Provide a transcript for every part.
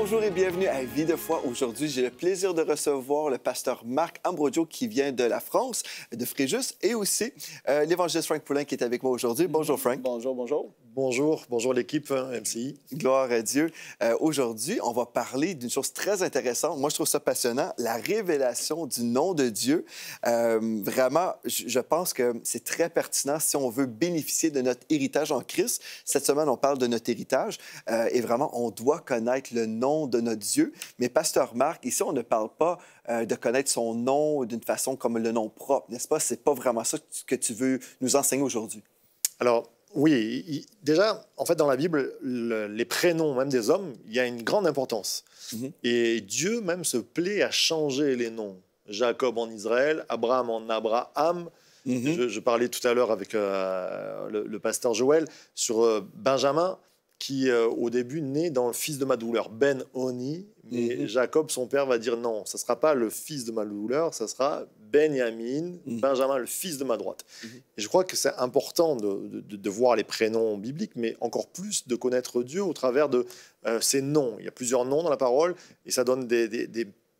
Bonjour et bienvenue à Vie de foi. Aujourd'hui, j'ai le plaisir de recevoir le pasteur Marc Ambrogio qui vient de la France, de Fréjus, et aussi euh, l'évangéliste Frank Poulin qui est avec moi aujourd'hui. Bonjour Frank. Bonjour, bonjour. Bonjour, bonjour l'équipe hein, MCI. Gloire à Dieu. Euh, aujourd'hui, on va parler d'une chose très intéressante. Moi, je trouve ça passionnant, la révélation du nom de Dieu. Euh, vraiment, je pense que c'est très pertinent si on veut bénéficier de notre héritage en Christ. Cette semaine, on parle de notre héritage euh, et vraiment, on doit connaître le nom de notre Dieu. Mais Pasteur Marc, ici, on ne parle pas de connaître son nom d'une façon comme le nom propre, n'est-ce pas? C'est pas vraiment ça que tu veux nous enseigner aujourd'hui. Alors, oui, déjà, en fait, dans la Bible, les prénoms même des hommes, il y a une grande importance. Mhm. Et Dieu même se plaît à changer les noms. Jacob en Israël, Abraham en Abraham. Mhm. je, parlais tout à l'heure avec euh, le, pasteur Joël sur euh, Benjamin qui euh, au début naît dans le fils de ma douleur, Ben Oni, mais mhm. Jacob, son père, va dire non, ça ne sera pas le fils de ma douleur, ça sera Benjamin, mhm. Benjamin, le fils de ma droite. Mhm. Et je crois que c'est important de, voir les prénoms bibliques, mais encore plus de connaître Dieu au travers de ces euh, noms. Il y a plusieurs noms dans la parole, et ça donne des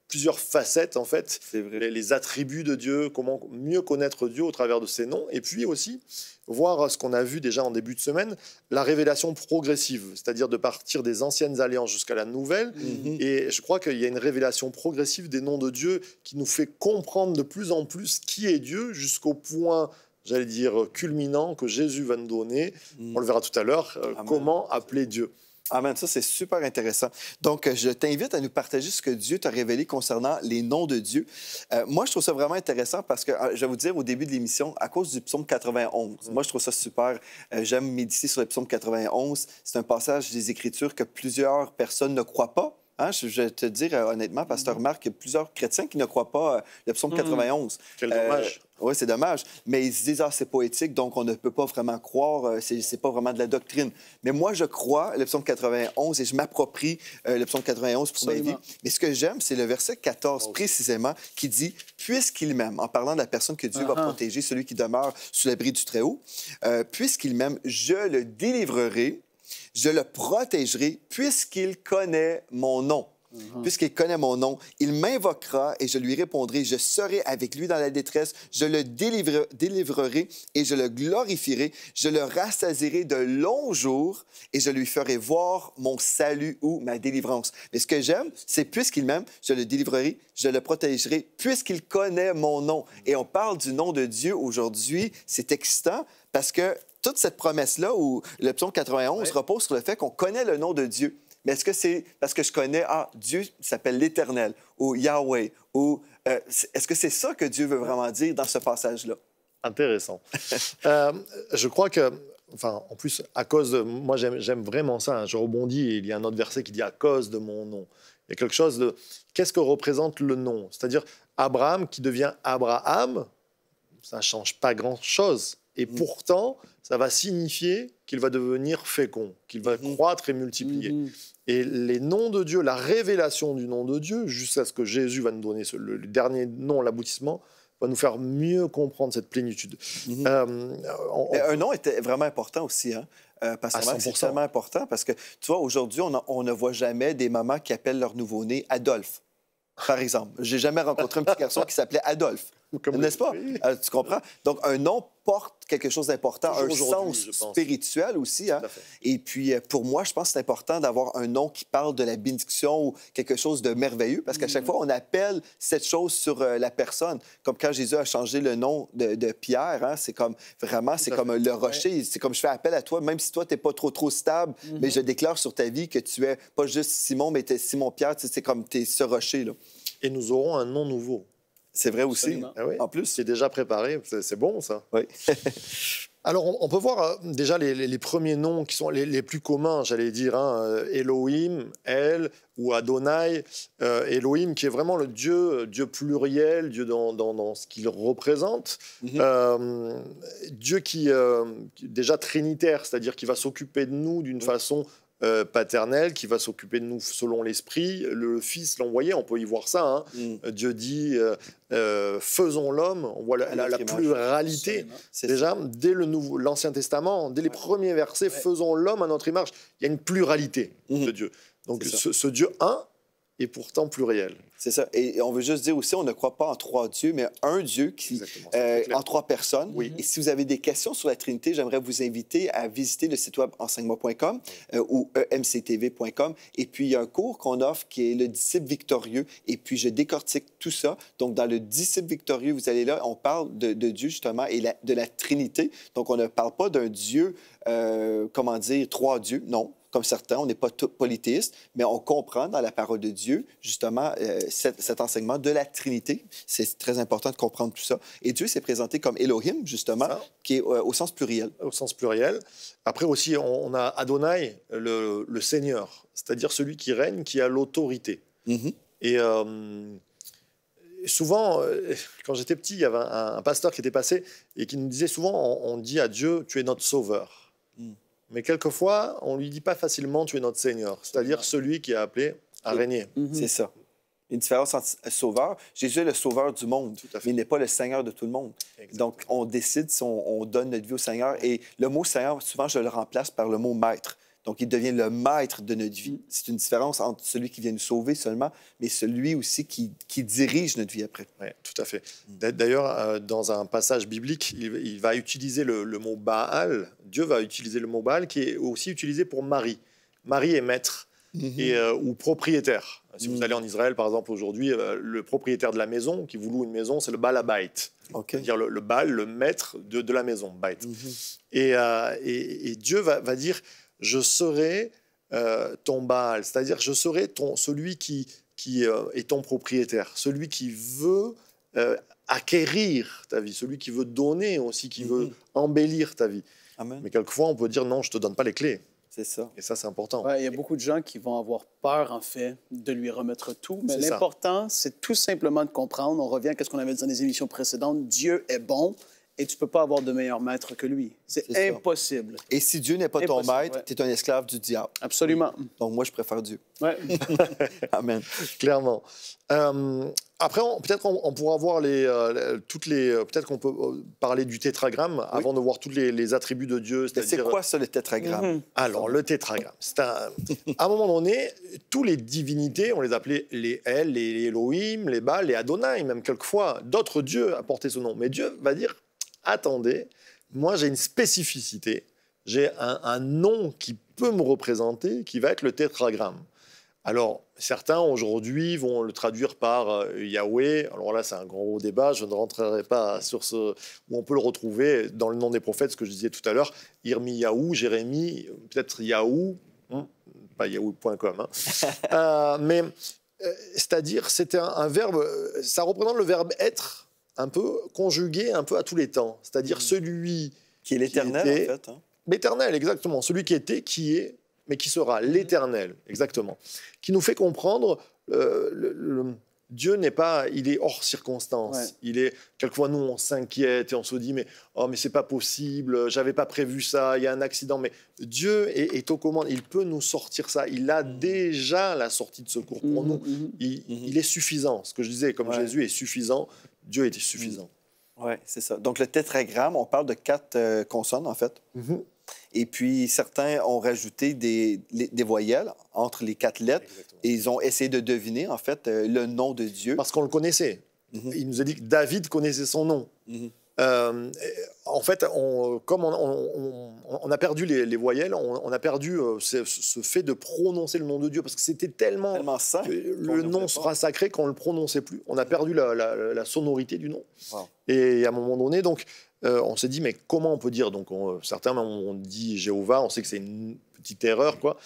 plusieurs facettes en fait, Les, attributs de Dieu, comment mieux connaître Dieu au travers de ses noms, et puis aussi voir ce qu'on a vu déjà en début de semaine, la révélation progressive, c'est-à-dire de partir des anciennes alliances jusqu'à la nouvelle, mhm. et je crois qu'il y a une révélation progressive des noms de Dieu qui nous fait comprendre de plus en plus qui est Dieu jusqu'au point j'allais dire culminant que Jésus va nous donner, mhm. on le verra tout à l'heure, euh, comment appeler Dieu. Amen. Ça, c'est super intéressant. Donc, euh, je t'invite à nous partager ce que Dieu t'a révélé concernant les noms de Dieu. Euh, moi, je trouve ça vraiment intéressant parce que, euh, je vais vous dire au début de l'émission, à cause du psaume 91, mm. moi, je trouve ça super. J'aime méditer sur le psaume 91. C'est un passage des Écritures que plusieurs personnes ne croient pas Hein, je vais te dire euh, honnêtement, parce mm-hmm. que plusieurs chrétiens qui ne croient pas euh, mm-hmm. le psaume 91. C'est dommage. Euh, oui, c'est dommage. Mais ils se disent, ah, c'est poétique, donc on ne peut pas vraiment croire, c'est pas vraiment de la doctrine. Mais moi, je crois le psaume 91 et je m'approprie euh, le 91 pour ma vie. Mais ce que j'aime, c'est le verset 14 précisément qui dit, puisqu'il m'aime, en parlant de la personne que Dieu va uh-huh. protéger, celui qui demeure sous l'abri du Très-Haut, puisqu'il m'aime, je le délivrerai je le protégerai puisqu'il connaît mon nom. Mhm. Puisqu'il connaît mon nom, il m'invoquera et je lui répondrai. Je serai avec lui dans la détresse. Je le délivrerai et je le glorifierai. Je le rassasierai de longs jours et je lui ferai voir mon salut ou ma délivrance. Mais ce que j'aime, c'est puisqu'il m'aime, je le délivrerai, je le protégerai, puisqu'il connaît mon nom. Et on parle du nom de Dieu aujourd'hui. C'est excitant parce que toute cette promesse-là, où le psaume 91 repose sur le fait qu'on connaît le nom de Dieu. Mais est-ce que c'est parce que je connais, ah, Dieu s'appelle l'Éternel ou Yahweh ou euh, est-ce que c'est ça que Dieu veut vraiment dire dans ce passage-là? Intéressant. Euh, je crois que, enfin, en plus, à cause de, moi j'aime vraiment ça, hein. je rebondis, il y a un autre verset qui dit à cause de mon nom. Il y a quelque chose de, qu'est-ce que représente le nom? C'est-à-dire Abraham qui devient Abraham, ça ne change pas grand-chose. Et mm. pourtant, ça va signifier qu'il va devenir fécond, qu'il va mm. croître et multiplier. Mm-hmm. Et les noms de Dieu, la révélation du nom de Dieu, jusqu'à ce que Jésus va nous donner le, dernier nom, l'aboutissement, va nous faire mieux comprendre cette plénitude. Mm-hmm. Euh, un nom était vraiment important aussi. Hein. Euh, parce que c'est tellement important parce que, tu vois, aujourd'hui, on, ne voit jamais des mamans qui appellent leur nouveau-né Adolphe, par exemple. J'ai jamais rencontré un petit garçon qui s'appelait Adolphe. N'est-ce pas? Euh, tu comprends? Donc, un nom porte quelque chose d'important, un sens spirituel aussi. Hein. Et puis, euh, pour moi, je pense que c'est important d'avoir un nom qui parle de la bénédiction ou quelque chose de merveilleux, parce qu'à chaque mm-hmm. fois, on appelle cette chose sur euh, la personne. Comme quand Jésus a changé le nom de, Pierre, hein, c'est comme vraiment, c'est comme le rocher, c'est comme je fais appel à toi, même si toi, tu n'es pas trop, trop stable, mm-hmm. mais je déclare sur ta vie que tu es pas juste Simon, mais tu es Simon Pierre, c'est comme tu es ce rocher. Là. Et nous aurons un nom nouveau. C'est vrai aussi. Ah en plus, c'est déjà préparé. C'est bon, ça. Alors, on, peut voir hein, déjà les, premiers noms qui sont les, plus communs, j'allais dire. Hein, euh, Elohim, El ou Adonai. Euh, Elohim, qui est vraiment le Dieu, Dieu pluriel, Dieu dans, ce qu'il représente. Mhm. Euh, dieu qui, est déjà trinitaire, c'est-à-dire qui va s'occuper de nous d'une façon euh, paternel qui va s'occuper de nous selon l'esprit. Le Fils l'envoyé on peut y voir ça. Hein. Mm. Euh, Dieu dit euh, faisons l'homme. On voit la, la, pluralité. Déjà, dès le nouveau, l'Ancien Testament, dès les premiers versets, faisons l'homme à notre image. Il y a une pluralité mm. de Dieu. Donc ce, Dieu un et pourtant pluriel. C'est ça. Et on veut juste dire aussi, on ne croit pas en trois dieux, mais un Dieu qui, euh, en trois personnes. Oui. Et si vous avez des questions sur la Trinité, j'aimerais vous inviter à visiter le site web enseignement.com euh, ou emctv.com. Euh, et puis, il y a un cours qu'on offre qui est le disciple victorieux. Et puis, je décortique tout ça. Donc, dans le disciple victorieux, vous allez là, on parle de, Dieu justement et de la Trinité. Donc, on ne parle pas d'un Dieu, comment dire, trois dieux. Non, comme certains, on n'est pas politiste, mais on comprend dans la parole de Dieu, justement, euh, cet, enseignement de la Trinité. C'est très important de comprendre tout ça. Et Dieu s'est présenté comme Elohim, justement, qui est euh, au sens pluriel. Au sens pluriel. Après aussi, on, a Adonai, le, Seigneur, c'est-à-dire celui qui règne, qui a l'autorité. Mhm. Et euh, souvent, quand j'étais petit, il y avait un, pasteur qui était passé et qui nous disait souvent, on dit à Dieu, tu es notre sauveur. Mais quelquefois, on ne lui dit pas facilement tu es notre Seigneur, c'est-à-dire celui qui est appelé à régner. Mhm. C'est ça. Une différence entre sauveur. Jésus est le sauveur du monde, mais il n'est pas le Seigneur de tout le monde. Donc, on décide si on, donne notre vie au Seigneur. Et le mot Seigneur, souvent, je le remplace par le mot maître. Donc, il devient le maître de notre vie. C'est une différence entre celui qui vient nous sauver seulement, mais celui aussi qui, dirige notre vie après. Oui, tout à fait. D'ailleurs, euh, dans un passage biblique, il, va utiliser le, mot Baal. Dieu va utiliser le mot Baal, qui est aussi utilisé pour Marie. Marie est maître. Mm-hmm. Euh, ou propriétaire. Si vous mm. allez en Israël, par exemple, aujourd'hui, euh, le propriétaire de la maison qui vous loue une maison, c'est le Baal okay. C'est-à-dire le, Baal, le maître de, la maison, mm-hmm. Et, Dieu va dire je serai euh, ton Baal, c'est-à-dire je serai ton, celui qui, euh, est ton propriétaire, celui qui veut euh, acquérir ta vie, celui qui veut donner aussi, qui veut mhm. embellir ta vie. Mais quelquefois, on peut dire non, je ne te donne pas les clés. C'est ça. Et ça, c'est important. il y a beaucoup de gens qui vont avoir peur, en fait, de lui remettre tout. Mais l'important, c'est tout simplement de comprendre. On revient à ce qu'on avait dit dans les émissions précédentes. Dieu est bon et tu peux pas avoir de meilleur maître que lui. C'est impossible. Et si Dieu n'est pas ton maître, tu es un esclave du diable. Absolument. Donc moi, je préfère Dieu. Ouais. Amen. Clairement. Euh, après, peut-être qu'on pourra voir les, euh, toutes les. Euh, peut-être qu'on peut parler du tétragramme avant de voir tous les, attributs de Dieu. C'est quoi ce tétragramme mhm. Alors, le tétragramme, c'est un. à un moment donné, tous les divinités, on les appelait les El, les Elohim, les Baal, les Adonai, même quelquefois. D'autres dieux apportaient ce nom. Mais Dieu va dire attendez, moi j'ai une spécificité, j'ai un, nom qui peut me représenter, qui va être le tétragramme. Alors, certains aujourd'hui vont le traduire par euh, Yahweh. Alors là, c'est un gros débat. Je ne rentrerai pas sur ce où on peut le retrouver dans le nom des prophètes, ce que je disais tout à l'heure. Irmi Yahou, Jérémie, peut-être Yahou, hein, pas Yahoo.com. Hein. Euh, mais euh, c'est-à-dire, c'était un verbe. Ça représente le verbe être un peu conjugué un peu à tous les temps. C'est-à-dire hmm. celui qui est l'éternel, en fait. Hein. L'éternel, exactement. Celui qui était, qui est, mais qui sera. Hmm. L'éternel, exactement. Qui nous fait comprendre euh, le, Dieu n'est pas, il est hors circonstance. Il est, quelquefois nous on s'inquiète et on se dit mais oh mais c'est pas possible, j'avais pas prévu ça, il y a un accident. Mais Dieu est, aux commandes, il peut nous sortir ça. Il a hmm. déjà la sortie de secours pour nous. il, est suffisant. Ce que je disais, comme Jésus est suffisant Dieu était suffisant. Mm. Oui, c'est ça. Donc, le tétragramme, on parle de quatre euh, consonnes, en fait. Mm-hmm. Et puis, certains ont rajouté des, voyelles entre les quatre lettres et ils ont essayé de deviner, en fait, euh, le nom de Dieu. Parce qu'on le connaissait. Mm-hmm. Il nous a dit que David connaissait son nom. Mm-hmm. Euh, en fait, on, comme on, a perdu les, voyelles, on, a perdu euh, ce, fait de prononcer le nom de Dieu, parce que c'était tellement, le nom sera sacré qu'on ne le prononçait plus. On a perdu la, sonorité du nom. Et à un moment donné, donc, euh, on s'est dit, mais comment on peut dire Donc, certains, on dit Jéhovah, on sait que c'est une petite erreur, quoi.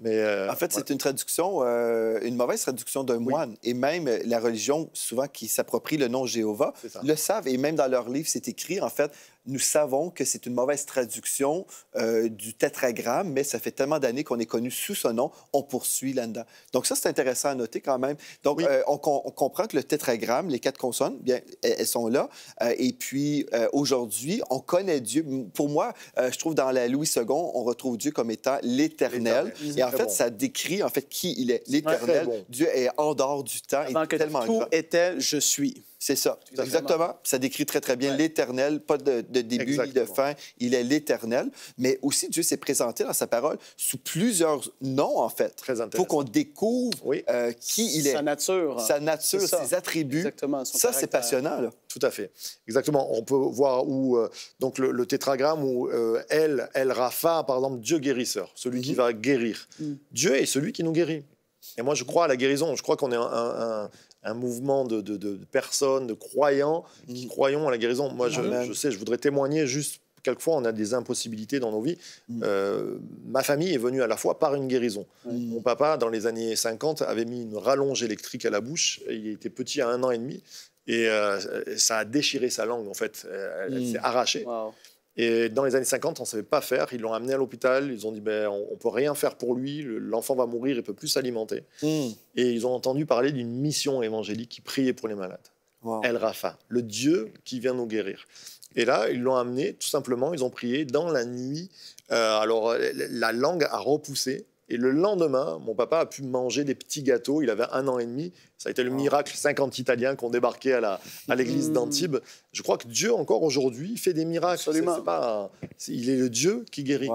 Mais, euh, en fait, c'est une traduction, euh, une mauvaise traduction d'un moine. Et même euh, la religion, souvent, qui s'approprie le nom Jéhovah, le savent. Et même dans leur livre, c'est écrit, en fait, nous savons que c'est une mauvaise traduction euh, du tétragramme, mais ça fait tellement d'années qu'on est connu sous ce nom, on poursuit là-dedans. Donc ça, c'est intéressant à noter quand même. Donc, euh, on, comprend que le tétragramme, les quatre consonnes, bien, elles sont là. Euh, et puis, aujourd'hui, on connaît Dieu. Pour moi, je trouve dans la Louis II, on retrouve Dieu comme étant l'éternel. Et en fait, ça décrit en fait qui il est, l'éternel. Dieu est en dehors du temps. Avant et que tellement tout était, je suis. C'est ça. Exactement. Ça décrit très, très bien l'éternel, pas de, début ni de fin. Il est l'éternel. Mais aussi, Dieu s'est présenté dans sa parole sous plusieurs noms, en fait. Très Pour qu'on découvre euh, qui il est. Sa nature. Sa nature, ses attributs. ça, c'est passionnant, Tout à fait. Exactement. On peut voir où, euh, donc, le, tétragramme où euh, El, El Rafa, par exemple, Dieu guérisseur, celui qui mhm. va guérir. Mhm. Dieu est celui qui nous guérit. Et moi, je crois à la guérison. Je crois qu'on est un, un mouvement de, personnes, de croyants, qui mm. croyons à la guérison. Moi, je, je sais, je voudrais témoigner juste quelquefois on a des impossibilités dans nos vies. Mm. Euh, ma famille est venue à la fois par une guérison. Mon papa, dans les années 50, avait mis une rallonge électrique à la bouche. Il était petit à un an et demi. Et euh, ça a déchiré sa langue, en fait. Euh, elle, mm. s'est arrachée. Et dans les années 50, on ne savait pas faire. Ils l'ont amené à l'hôpital. Ils ont dit ben, on ne peut rien faire pour lui. L'enfant va mourir, il ne peut plus s'alimenter. Hmm. Et ils ont entendu parler d'une mission évangélique qui priait pour les malades. El Rafa, le Dieu qui vient nous guérir. Et là, ils l'ont amené, tout simplement, ils ont prié dans la nuit. Euh, alors, la langue a repoussé et le lendemain, mon papa a pu manger des petits gâteaux. Il avait un an et demi. Ça a été le ah. miracle. 50 Italiens qui ont débarqué à l'église mmh. d'Antibes. Je crois que Dieu, encore aujourd'hui, fait des miracles. pas, il est le Dieu qui guérit.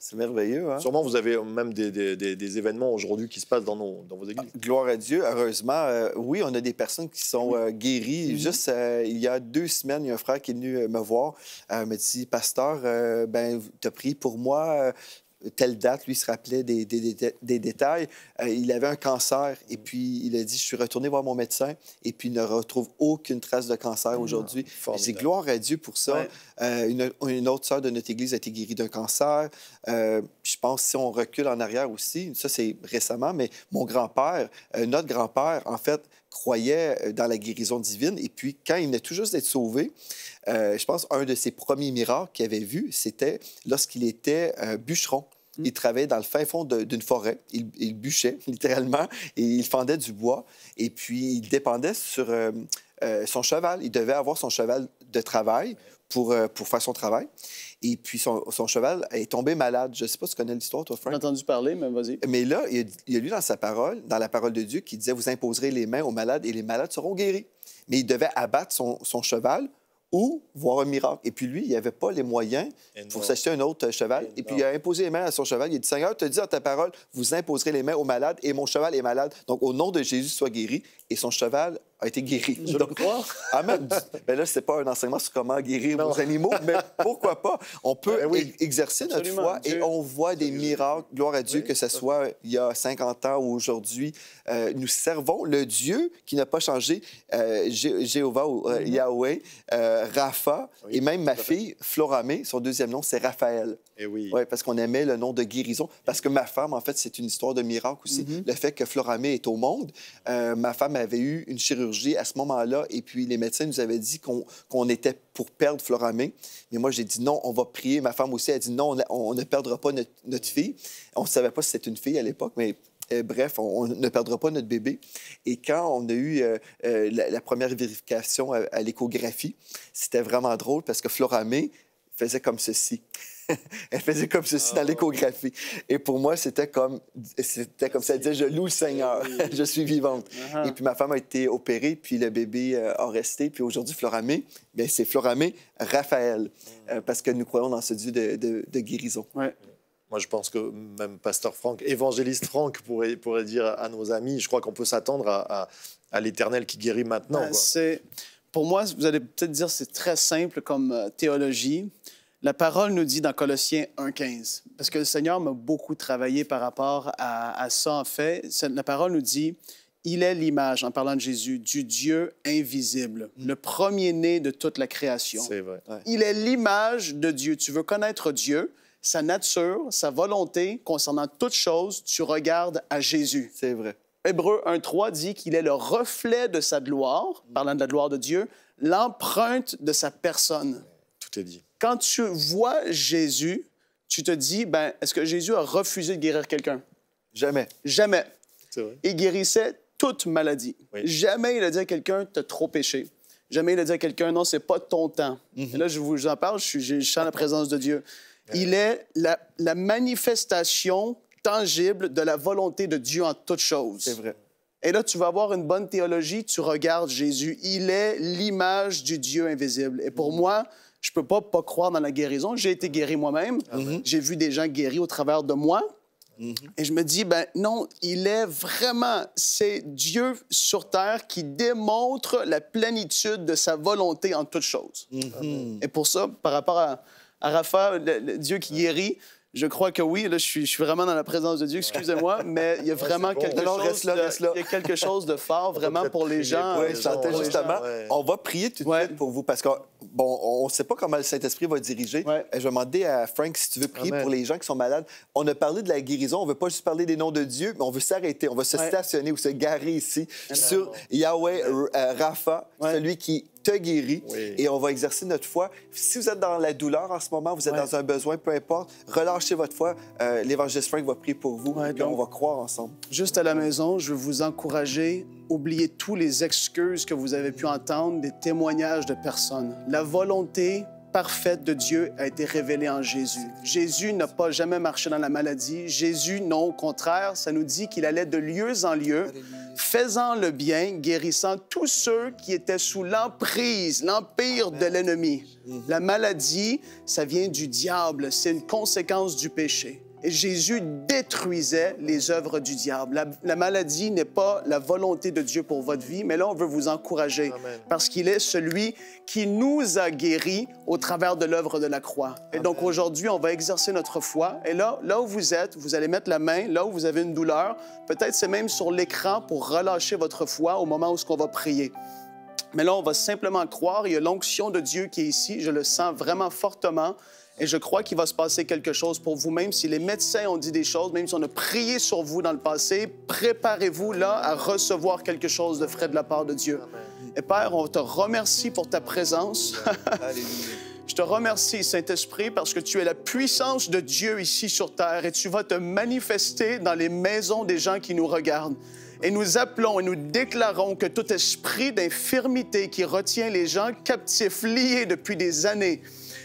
C'est merveilleux. Hein. Sûrement, vous avez même des, événements aujourd'hui qui se passent dans, vos églises. Ah, gloire à Dieu. Heureusement, euh, oui, on a des personnes qui sont euh, guéries. Mmh. Juste euh, il y a deux semaines, il y a un frère qui est venu me voir. Il m'a dit Pasteur, ben, tu as prié pour moi telle date, lui se rappelait des, détails. Euh, il avait un cancer et mm. puis il a dit, je suis retourné voir mon médecin et puis il ne retrouve aucune trace de cancer mm. aujourd'hui. C'est ah, gloire à Dieu pour ça. Euh, une, autre sœur de notre Église a été guérie d'un cancer. Euh, je pense, si on recule en arrière aussi, ça c'est récemment, mais mon grand-père, notre grand-père, en fait, croyait euh, dans la guérison divine. Et puis, quand il venait toujours juste d'être sauvé, euh, je pense un de ses premiers miracles qu'il avait vu, c'était lorsqu'il était euh, bûcheron. Mm. Il travaillait dans le fin fond d'une forêt. Il, bûchait, littéralement, et il fendait du bois. Et puis, il dépendait sur son cheval. Il devait avoir son cheval de travail pour, euh, pour faire son travail. Et puis, son, cheval est tombé malade. Je ne sais pas si tu connais l'histoire, toi, Frank. J'ai entendu parler, mais vas-y. Mais là, il y a, eu dans sa parole, dans la parole de Dieu, qui disait Vous imposerez les mains aux malades et les malades seront guéris. Mais il devait abattre son, cheval ou voir un miracle. Et puis lui, il n'avait pas les moyens pour s'acheter un autre euh, cheval. Et puis il a imposé les mains à son cheval. Il a dit, Seigneur, te dis dans ta parole, vous imposerez les mains aux malades et mon cheval est malade. Donc au nom de Jésus, sois guéri et son cheval a été guéri. Je Donc, le crois. même, ben là, c'est pas un enseignement sur comment guérir nos animaux, mais pourquoi pas? On peut ben exercer notre foi et on voit des miracles. Gloire à Dieu, que ce soit euh, il y a 50 ans ou aujourd'hui. Euh, nous servons le Dieu qui n'a pas changé, euh, Jéhovah ou mm-hmm. Yahweh, Rapha, et même ma fille, Floramé, son deuxième nom, c'est Raphaël. Eh oui. Ouais, parce qu'on aimait le nom de guérison. Parce que ma femme, en fait, c'est une histoire de miracle aussi. Mm-hmm. Le fait que Floramé est au monde, ma femme avait eu une chirurgie à ce moment-là et puis les médecins nous avaient dit qu'on était pour perdre Floramé Mais moi, j'ai dit non, on va prier. Ma femme aussi a dit non, on, ne perdra pas notre, notre fille. On ne savait pas si c'était une fille à l'époque, mais euh, bref, on, ne perdra pas notre bébé. Et quand on a eu euh, euh, la, première vérification à, l'échographie, c'était vraiment drôle parce que Floramé faisait comme ceci. elle faisait comme ceci dans ah, l'échographie. Et pour moi, c'était comme, c'était comme ça, elle disait, je loue le Seigneur, je suis vivante. Uh-huh. Et puis ma femme a été opérée, puis le bébé en euh, a resté. Puis aujourd'hui, Floramé, ben, c'est Floramé Raphaël, euh, parce que nous croyons dans ce Dieu de, guérison. Moi, je pense que même Pasteur Franck, évangéliste Franck, pourrait, pourrait dire à nos amis, je crois qu'on peut s'attendre à, l'Éternel qui guérit maintenant. Ben, c'est, pour moi, vous allez peut-être dire c'est très simple comme euh, théologie, la parole nous dit dans Colossiens 1.15, parce que le Seigneur m'a beaucoup travaillé par rapport à, ça en fait, la parole nous dit, il est l'image, en parlant de Jésus, du Dieu invisible, mm. le premier-né de toute la création. C'est vrai. Il est l'image de Dieu. Tu veux connaître Dieu, sa nature, sa volonté concernant toute chose, tu regardes à Jésus. C'est vrai. Hébreu 1.3 dit qu'il est le reflet de sa gloire, mm. parlant de la gloire de Dieu, l'empreinte de sa personne. Quand tu vois Jésus, tu te dis, ben, est-ce que Jésus a refusé de guérir quelqu'un? Jamais. Jamais. Vrai. Il guérissait toute maladie. Jamais il a dit à quelqu'un, as trop péché. Jamais il a dit à quelqu'un, non, c'est pas ton temps. Mhm. là, je vous en parle, je, suis, je sens la présence de Dieu. Il est la, manifestation tangible de la volonté de Dieu en toutes choses. C'est vrai. Et là, tu vas avoir une bonne théologie, tu regardes Jésus. Il est l'image du Dieu invisible. Et pour mhm. moi, je peux pas pas croire dans la guérison. J'ai été guéri moi-même. Mhm. J'ai vu des gens guéris au travers de moi. Mhm. Et je me dis, ben non, il est vraiment, c'est Dieu sur terre qui démontre la plénitude de sa volonté en toutes choses. Mhm. Et pour ça, par rapport à, à Rapha, Dieu qui guérit, je crois que oui, là, je, suis, je suis vraiment dans la présence de Dieu, excusez-moi, mais il y a vraiment quelque, chose de, Il y a quelque chose de fort, vraiment, pour les gens. justement. On va prier tout de suite pour vous, parce que Bon, on ne sait pas comment le Saint-Esprit va diriger. Euh, je vais demander à Frank si tu veux prier pour les gens qui sont malades. On a parlé de la guérison. On ne veut pas juste parler des noms de Dieu, mais on veut s'arrêter. On va se stationner ou se garer ici sur Yahweh Rafa euh, Rapha, celui qui te guérit et on va exercer notre foi. Si vous êtes dans la douleur en ce moment, vous êtes dans un besoin, peu importe, relâchez votre foi. l'évangile euh, L'évangéliste Frank va prier pour vous et donc, on va croire ensemble. Juste à la maison, je veux vous encourager. Oubliez tous les excuses que vous avez pu entendre des témoignages de personnes. La volonté parfaite de Dieu a été révélée en Jésus. Jésus n'a pas jamais marché dans la maladie. Jésus, non, au contraire, ça nous dit qu'il allait de lieu en lieu, faisant le bien, guérissant tous ceux qui étaient sous l'emprise, l'empire de l'ennemi. La maladie, ça vient du diable, c'est une conséquence du péché. Jésus détruisait les œuvres du diable. La, maladie n'est pas la volonté de Dieu pour votre vie, mais là, on veut vous encourager parce qu'il est celui qui nous a guéris au travers de l'œuvre de la croix. Et donc aujourd'hui, on va exercer notre foi. Et là, là où vous êtes, vous allez mettre la main, là où vous avez une douleur, peut-être c'est même sur l'écran pour relâcher votre foi au moment où ce qu'on va prier. Mais là, on va simplement croire. Il y a l'onction de Dieu qui est ici. Je le sens vraiment fortement. Et je crois qu'il va se passer quelque chose pour vous, même si les médecins ont dit des choses, même si on a prié sur vous dans le passé, préparez-vous là à recevoir quelque chose de frais de la part de Dieu. Et Père, on te remercie pour ta présence. Je te remercie, Saint-Esprit, parce que tu es la puissance de Dieu ici sur terre et tu vas te manifester dans les maisons des gens qui nous regardent. Et nous appelons et nous déclarons que tout esprit d'infirmité qui retient les gens captifs, liés depuis des années,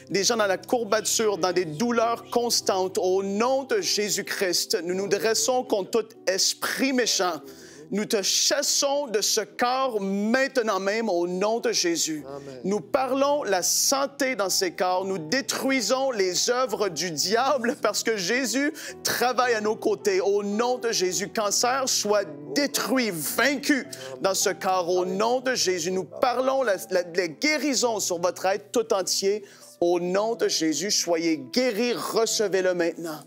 des gens dans la courbature, dans des douleurs constantes. Au nom de Jésus-Christ, nous nous dressons contre tout esprit méchant. Nous te chassons de ce corps maintenant même au nom de Jésus. Nous parlons la santé dans ces corps. Nous détruisons les œuvres du diable parce que Jésus travaille à nos côtés. Au nom de Jésus, cancer soit détruit, vaincu dans ce corps. Au nom de Jésus, nous parlons la, guérisons la guérison sur votre être tout entier au nom de Jésus, soyez guéris, recevez-le maintenant.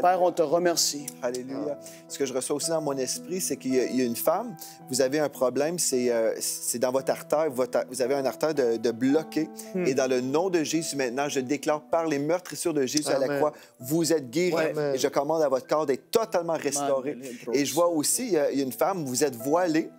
Père, on te remercie. Alléluia. Ce que je reçois aussi dans mon esprit, c'est qu'il y, a une femme, vous avez un problème, c'est euh, c'est dans votre artère, vous avez un artère de, bloqué. Hmm. Et dans le nom de Jésus, maintenant, je déclare par les meurtrissures de Jésus à la croix, vous êtes guéris. je commande à votre corps d'être totalement restauré. Et je vois aussi, euh, il y a une femme, vous êtes voilée.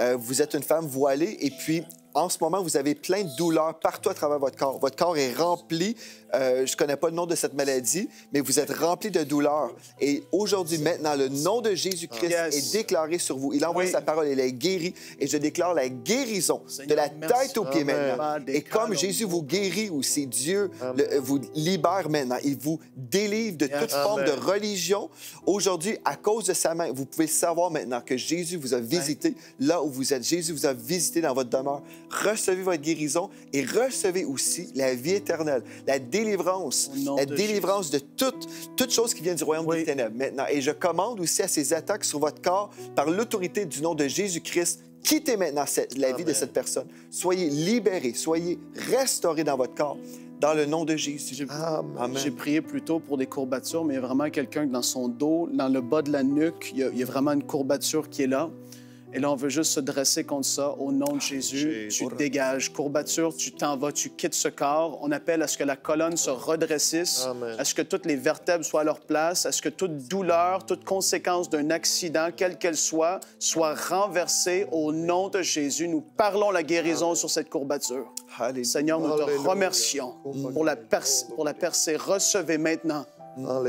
Euh, vous êtes une femme voilée et puis en ce moment, vous avez plein de douleurs partout à travers votre corps. Votre corps est rempli euh, je ne connais pas le nom de cette maladie, mais vous êtes rempli de douleur. Et aujourd'hui, maintenant, le nom de Jésus-Christ est déclaré sur vous. Il envoie sa parole, il est guéri. Et je déclare la guérison de la tête aux pieds maintenant. Et comme Jésus vous guérit aussi, Dieu euh, vous libère maintenant. Il vous délivre de toute forme de religion. Aujourd'hui, à cause de sa main, vous pouvez savoir maintenant que Jésus vous a visité là où vous êtes. Jésus vous a visité dans votre demeure. Recevez votre guérison et recevez aussi la vie éternelle, la délivrance, la délivrance de toute, toute chose qui vient du royaume des ténèbres maintenant. Et je commande aussi à ces attaques sur votre corps par l'autorité du nom de Jésus-Christ quittez maintenant la vie de cette personne. Soyez libérés, soyez restaurés dans votre corps. Dans le nom de Jésus. J'ai prié plutôt pour des courbatures, mais il y a vraiment quelqu'un dans son dos, dans le bas de la nuque, il y a vraiment une courbature qui est là. Et là, on veut juste se dresser contre ça. Au nom de ah, Jésus, tu dégages courbature, tu t'en vas, tu quittes ce corps. On appelle à ce que la colonne se redressisse, à ce que toutes les vertèbres soient à leur place, à ce que toute douleur, toute conséquence d'un accident, quelle qu'elle soit, soit renversée au nom de Jésus. Nous parlons la guérison sur cette courbature. Seigneur, nous te remercions pour la, pour la percée. Recevez maintenant.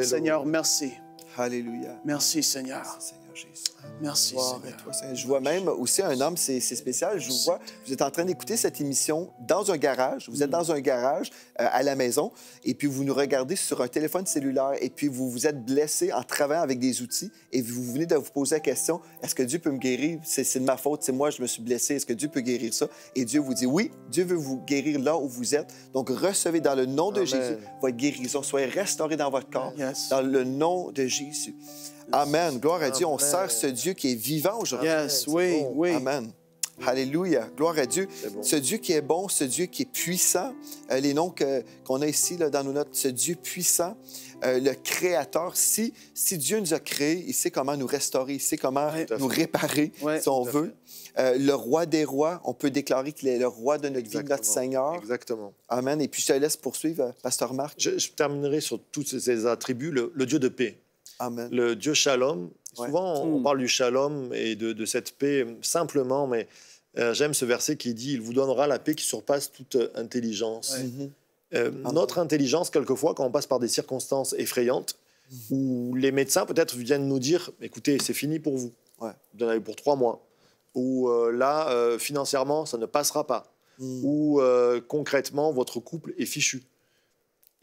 Seigneur, merci. Alléluia. Merci, Seigneur. Merci, Seigneur Jésus. Merci, euh, Je vois même aussi un homme, c'est spécial. Je vous vois, vous êtes en train d'écouter cette émission dans un garage. Vous êtes mm. dans un garage euh, à la maison et puis vous nous regardez sur un téléphone cellulaire et puis vous vous êtes blessé en travaillant avec des outils et vous venez de vous poser la question est-ce que Dieu peut me guérir C'est de ma faute, c'est moi, je me suis blessé. Est-ce que Dieu peut guérir ça Et Dieu vous dit oui, Dieu veut vous guérir là où vous êtes. Donc recevez dans le nom de Jésus votre guérison. Soyez restauré dans votre corps dans le nom de Jésus. Amen. Gloire à Dieu. On sert ce Dieu qui est vivant aujourd'hui. Yes, oui, oui. Amen. Alléluia. Gloire à Dieu. Ce Dieu qui est bon, ce Dieu qui est puissant. Euh, les noms qu'on a ici dans nos notes, ce Dieu puissant, euh, le Créateur. Si, si Dieu nous a créés, il sait comment nous restaurer, il sait comment nous réparer, si on veut. Euh, le roi des rois, on peut déclarer qu'il est le roi de notre vie, notre Seigneur. Exactement. Amen. Et puis je te laisse poursuivre, Pasteur Marc. Je, terminerai sur tous ces attributs, le Dieu de paix. Le Dieu shalom. Souvent, on, mm. parle du shalom et de, cette paix simplement, mais euh, j'aime ce verset qui dit Il vous donnera la paix qui surpasse toute intelligence. Mm-hmm. Euh, notre intelligence, quelquefois, quand on passe par des circonstances effrayantes, mm-hmm. où les médecins peut-être viennent nous dire écoutez, c'est fini pour vous. Vous en avez pour trois mois. Ou euh, là, financièrement, ça ne passera pas. Mm. Ou concrètement, votre couple est fichu.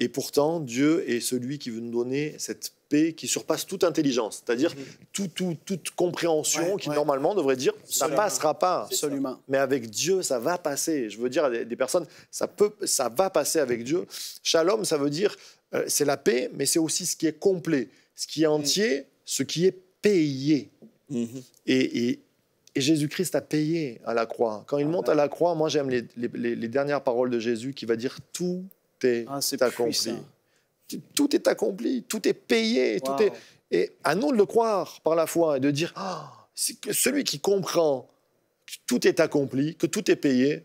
Et pourtant, Dieu est celui qui veut nous donner cette paix paix qui surpasse toute intelligence, c'est-à-dire mhm. toute compréhension qui normalement devrait dire ça ne passera pas. humain. Mais avec Dieu, ça va passer. Je veux dire à des, personnes, ça peut, ça va passer avec Dieu. Shalom, ça veut dire euh, c'est la paix, mais c'est aussi ce qui est complet, ce qui est mhm. entier, ce qui est payé. Mhm. et, Jésus-Christ a payé à la croix. Quand il ah monte à la croix, moi j'aime les, dernières paroles de Jésus qui va dire tout est ah, accompli tout est accompli, tout est payé, tout est. Et à nous de le croire par la foi et de dire ah, c'est celui qui comprend que tout est accompli, que tout est payé,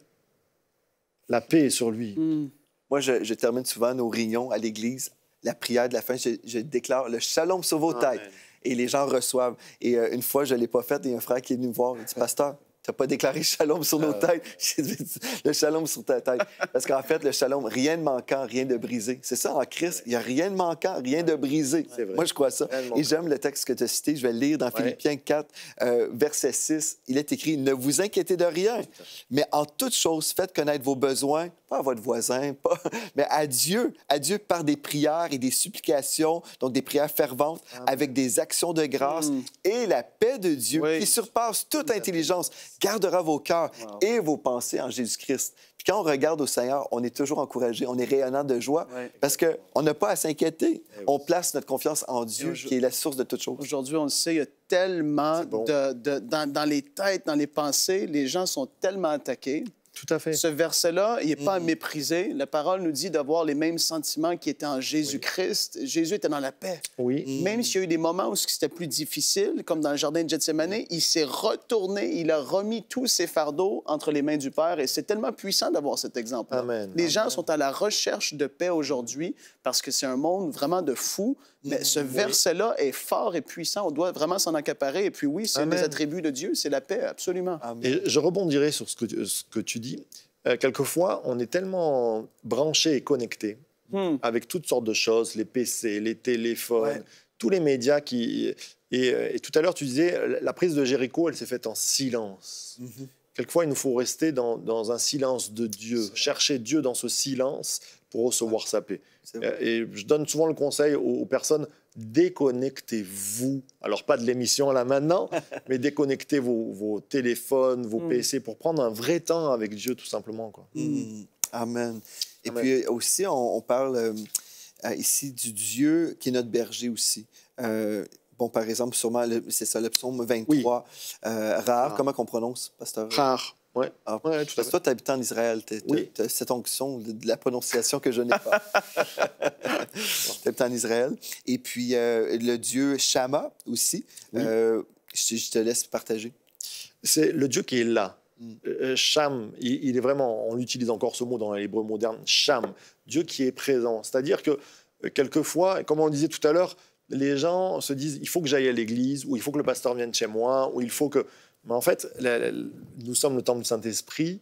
la paix est sur lui. Hmm. Moi, je, termine souvent nos réunions à l'église, la prière de la fin, je, déclare le shalom sur vos têtes. Et les gens reçoivent. Et euh, une fois, je ne l'ai pas fait, a un frère qui est venu me voir, il dit Pasteur, tu n'as pas déclaré shalom sur nos euh. têtes. le shalom sur ta tête. Parce qu'en fait, le shalom, rien de manquant, rien de brisé. C'est ça, en Christ, il n'y a rien de manquant, rien de brisé. Moi, je crois ça. Et j'aime le texte que tu as cité. Je vais le lire dans Philippiens 4, euh, verset 6. Il est écrit Ne vous inquiétez de rien, mais en toute chose, faites connaître vos besoins, pas à votre voisin, pas... mais à Dieu, à Dieu par des prières et des supplications, donc des prières ferventes, avec des actions de grâce. Mm. Et la paix de Dieu qui surpasse toute intelligence gardera vos cœurs et vos pensées en Jésus-Christ. Puis quand on regarde au Seigneur, on est toujours encouragé, on est rayonnant de joie parce qu'on n'a pas à s'inquiéter. Eh on place notre confiance en Dieu qui est la source de toute chose. Aujourd'hui, on le sait, il y a tellement de, dans les têtes, dans les pensées, les gens sont tellement attaqués. Tout à fait. Ce verset-là, il n'est pas à mhm. mépriser. La parole nous dit d'avoir les mêmes sentiments qui étaient en Jésus-Christ. Jésus était dans la paix. Oui. Même mhm. s'il y a eu des moments où c'était plus difficile, comme dans le jardin de Gethsemane, il s'est retourné, il a remis tous ses fardeaux entre les mains du Père. Et c'est tellement puissant d'avoir cet exemple. Amen. Les gens sont à la recherche de paix aujourd'hui parce que c'est un monde vraiment de fous mais ce verset-là est fort et puissant. On doit vraiment s'en accaparer. Et puis oui, c'est des attributs de Dieu, c'est la paix, absolument. Et je rebondirai sur ce que, tu, dis. Euh, quelquefois, on est tellement branché et connecté hmm. avec toutes sortes de choses, les PC, les téléphones, tous les médias qui... Euh, et, tout à l'heure, tu disais, la prise de Jéricho, elle s'est faite en silence. Mhm. Quelquefois, il nous faut rester dans un silence de Dieu, chercher Dieu dans ce silence pour recevoir sa paix. Et je donne souvent le conseil aux, personnes déconnectez-vous. Alors, pas de l'émission là maintenant, mais déconnectez vos, téléphones, vos mm. PC pour prendre un vrai temps avec Dieu, tout simplement. Mm. Amen. Et puis euh, aussi, on, parle euh, euh, ici du Dieu qui est notre berger aussi. bon, par exemple, sûrement, c'est ça, le psaume 23, rare, ah. comment qu'on prononce, pasteur? Rare. Oui, tout à fait. Toi, tu habites en Israël. Tu as cette onction de la prononciation que je n'ai pas. tu habites en Israël. Et puis, euh, le dieu Shama aussi. Euh, je, te laisse partager. C'est le dieu qui est là. cham hmm. euh, il, est vraiment, on utilise encore ce mot dans l'hébreu moderne, Sham, Dieu qui est présent. C'est-à-dire que quelquefois, comme on disait tout à l'heure, les gens se disent il faut que j'aille à l'église, ou il faut que le pasteur vienne chez moi, ou il faut que. Mais en fait, nous sommes le temple du Saint-Esprit.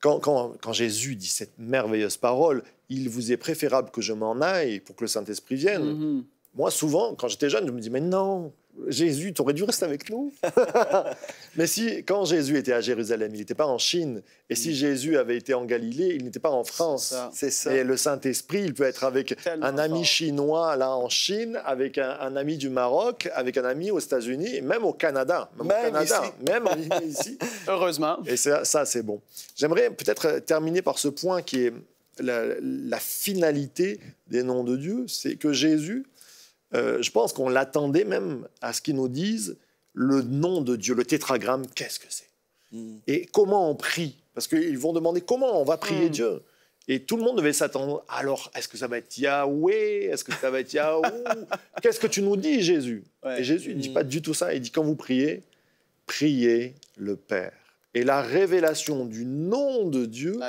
Quand, Jésus dit cette merveilleuse parole, il vous est préférable que je m'en aille pour que le Saint-Esprit vienne. Mhm. Moi, souvent, quand j'étais jeune, je me dis, mais non, Jésus, tu aurais dû rester avec nous. Mais si, quand Jésus était à Jérusalem, il n'était pas en Chine. Et si Jésus avait été en Galilée, il n'était pas en France. C'est Et le Saint-Esprit, il peut être avec un ami chinois là en Chine, avec un, ami du Maroc, avec un ami aux États-Unis, même au Canada. Même, au ici. Heureusement. Et ça, c'est bon. J'aimerais peut-être euh, terminer par ce point qui est la finalité des noms de Dieu, c'est que Jésus euh, je pense qu'on l'attendait même à ce qu'ils nous disent le nom de Dieu, le tétragramme, qu'est-ce que c'est hmm. Et comment on prie Parce qu'ils vont demander comment on va prier hmm. Dieu. Et tout le monde devait s'attendre. Alors, est-ce que ça va être Yahweh Est-ce que ça va être Yahou Qu'est-ce que tu nous dis, Jésus Et Jésus ne dit hmm. pas du tout ça. Il dit quand vous priez, priez le Père. Et la révélation du nom de Dieu,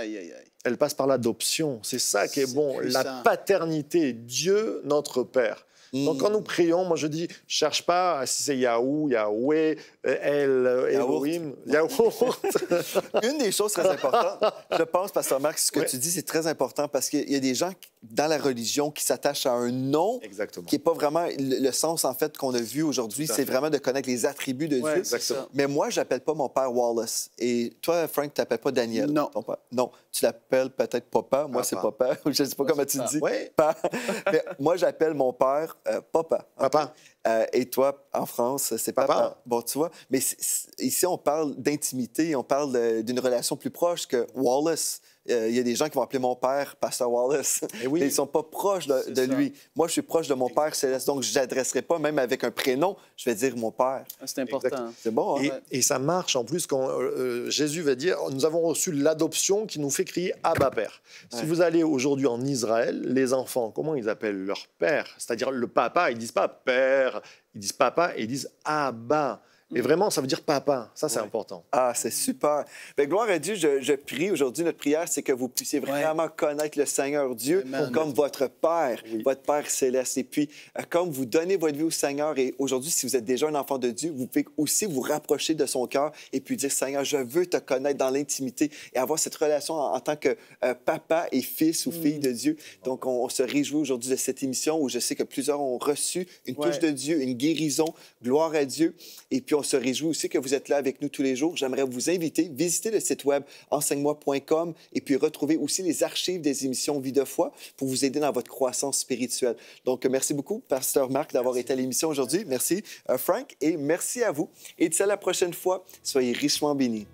elle passe par l'adoption. C'est ça qui est, bon, la paternité, Dieu notre Père. Donc, hmm. quand nous prions, moi, je dis, cherche pas si c'est Yahoo, Yahweh, euh, El, euh, Elohim, Yahouh! Une des choses très importantes, je pense, Pasteur Marc, ce que tu dis, c'est très important parce qu'il y a des gens dans la religion qui s'attachent à un nom qui n'est pas vraiment le, sens, en fait, qu'on a vu aujourd'hui. C'est vraiment de connaître les attributs de Dieu. Mais moi, j'appelle pas mon père Wallace. Et toi, Frank, tu n'appelles pas Daniel. Non. Non. Tu l'appelles peut-être papa. Moi, c'est papa. je ne sais pas comment tu dis. Mais moi, j'appelle mon père euh, papa. Hein. Papa. Euh, et toi, en France, c'est papa. papa. Bon, tu vois, mais ici, on parle d'intimité, on parle d'une relation plus proche que Wallace. Euh, il y a des gens qui vont appeler mon père Pasteur Wallace. Et eh oui. ils sont pas proches de, lui. Moi, je suis proche de mon père Céleste, donc je n'adresserai pas, même avec un prénom, je vais dire mon père. Ah, c'est important. C'est bon. Hein? Et, ça marche. En plus, quand euh, euh, Jésus va dire, nous avons reçu l'adoption qui nous fait crier Abba Père. Si vous allez aujourd'hui en Israël, les enfants, comment ils appellent leur père C'est-à-dire le papa, ils disent pas père, ils disent papa, ils disent Abba. Mais vraiment, ça veut dire papa. Ça, c'est important. Ah, c'est super. Mais ben, gloire à Dieu, je, prie aujourd'hui. Notre prière, c'est que vous puissiez vraiment connaître le Seigneur Dieu comme votre Père, votre Père céleste. Et puis, euh, comme vous donnez votre vie au Seigneur, et aujourd'hui, si vous êtes déjà un enfant de Dieu, vous pouvez aussi vous rapprocher de son cœur et puis dire, Seigneur, je veux te connaître dans l'intimité et avoir cette relation en, tant que euh, papa et fils ou fille mm. de Dieu. Donc, on, se réjouit aujourd'hui de cette émission où je sais que plusieurs ont reçu une touche de Dieu, une guérison. Gloire à Dieu. Et puis, on on se réjouit aussi que vous êtes là avec nous tous les jours. J'aimerais vous inviter, visiter le site web enseignemoi.com et puis retrouver aussi les archives des émissions Vie de foi pour vous aider dans votre croissance spirituelle. Donc, merci beaucoup, Pasteur Marc, d'avoir été à l'émission aujourd'hui. Merci, euh, Frank, et merci à vous. Et de à la prochaine fois, soyez richement bénis.